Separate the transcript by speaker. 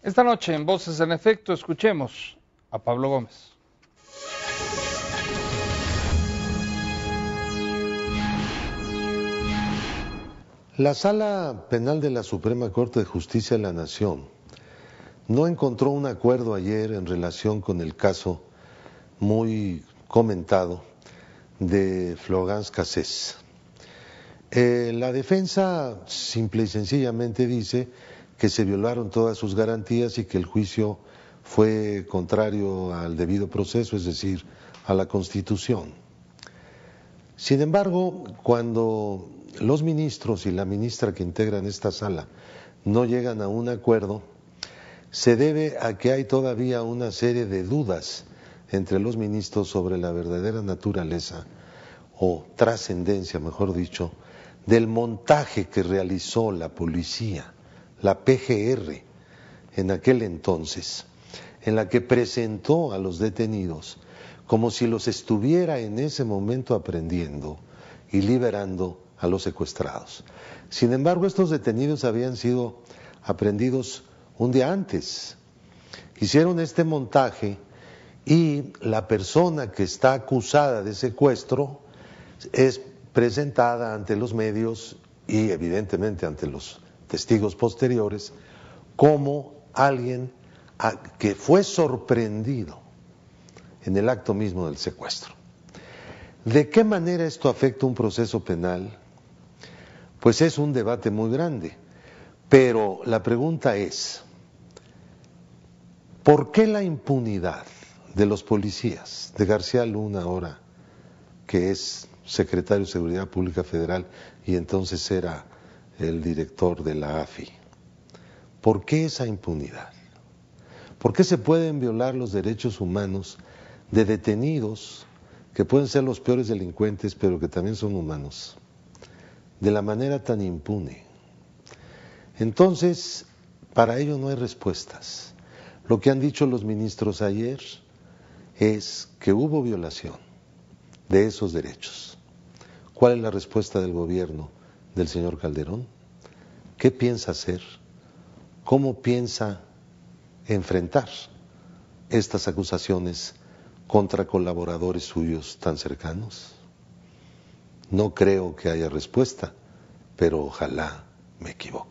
Speaker 1: Esta noche en Voces en Efecto escuchemos a Pablo Gómez. La sala penal de la Suprema Corte de Justicia de la Nación no encontró un acuerdo ayer en relación con el caso muy comentado de Florence Cassés. Eh, la defensa simple y sencillamente dice que se violaron todas sus garantías y que el juicio fue contrario al debido proceso, es decir, a la Constitución. Sin embargo, cuando los ministros y la ministra que integran esta sala no llegan a un acuerdo, se debe a que hay todavía una serie de dudas entre los ministros sobre la verdadera naturaleza o trascendencia, mejor dicho, del montaje que realizó la policía la PGR en aquel entonces, en la que presentó a los detenidos como si los estuviera en ese momento aprendiendo y liberando a los secuestrados. Sin embargo, estos detenidos habían sido aprendidos un día antes. Hicieron este montaje y la persona que está acusada de secuestro es presentada ante los medios y evidentemente ante los testigos posteriores, como alguien que fue sorprendido en el acto mismo del secuestro. ¿De qué manera esto afecta un proceso penal? Pues es un debate muy grande, pero la pregunta es, ¿por qué la impunidad de los policías, de García Luna ahora, que es secretario de Seguridad Pública Federal y entonces era el director de la AFI. ¿Por qué esa impunidad? ¿Por qué se pueden violar los derechos humanos de detenidos que pueden ser los peores delincuentes, pero que también son humanos, de la manera tan impune? Entonces, para ello no hay respuestas. Lo que han dicho los ministros ayer es que hubo violación de esos derechos. ¿Cuál es la respuesta del gobierno? del señor Calderón? ¿Qué piensa hacer? ¿Cómo piensa enfrentar estas acusaciones contra colaboradores suyos tan cercanos? No creo que haya respuesta, pero ojalá me equivoque.